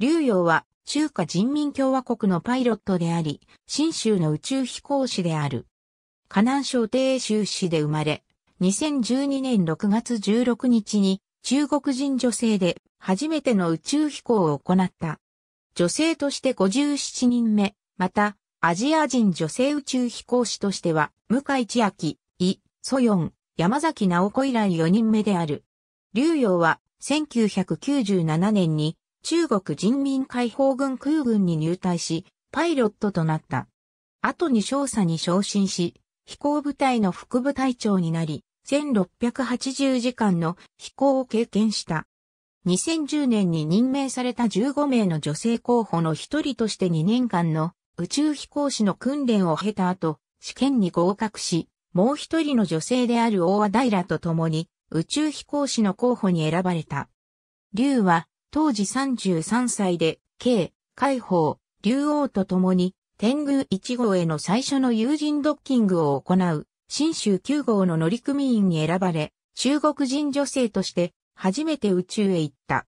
劉陽は中華人民共和国のパイロットであり、新州の宇宙飛行士である。河南省定州市で生まれ、2012年6月16日に中国人女性で初めての宇宙飛行を行った。女性として57人目、また、アジア人女性宇宙飛行士としては、向井千秋、伊、ソヨン、山崎直子以来4人目である。劉陽は1997年に中国人民解放軍空軍に入隊し、パイロットとなった。後に少佐に昇進し、飛行部隊の副部隊長になり、1680時間の飛行を経験した。2010年に任命された15名の女性候補の一人として2年間の宇宙飛行士の訓練を経た後、試験に合格し、もう一人の女性である大和平と共に宇宙飛行士の候補に選ばれた。竜は当時33歳で、慶、海宝、竜王と共に、天宮1号への最初の友人ドッキングを行う、新州9号の乗組員に選ばれ、中国人女性として、初めて宇宙へ行った。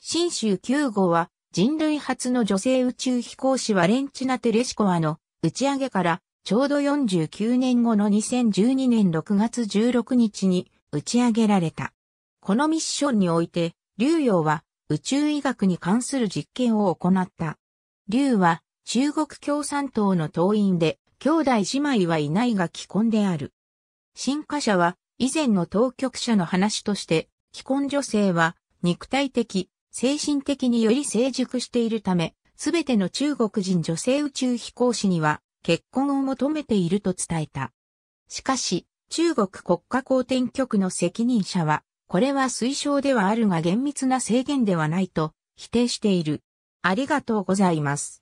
新州9号は、人類初の女性宇宙飛行士ワレンチナ・テレシコワの打ち上げからちょうど49年後の2012年6月16日に打ち上げられた。このミッションにおいて、竜陽は宇宙医学に関する実験を行った。劉は中国共産党の党員で、兄弟姉妹はいないが既婚である。進化者は以前の当局者の話として、既婚女性は肉体的、精神的により成熟しているため、すべての中国人女性宇宙飛行士には結婚を求めていると伝えた。しかし、中国国家公転局の責任者は、これは推奨ではあるが厳密な制限ではないと否定している。ありがとうございます。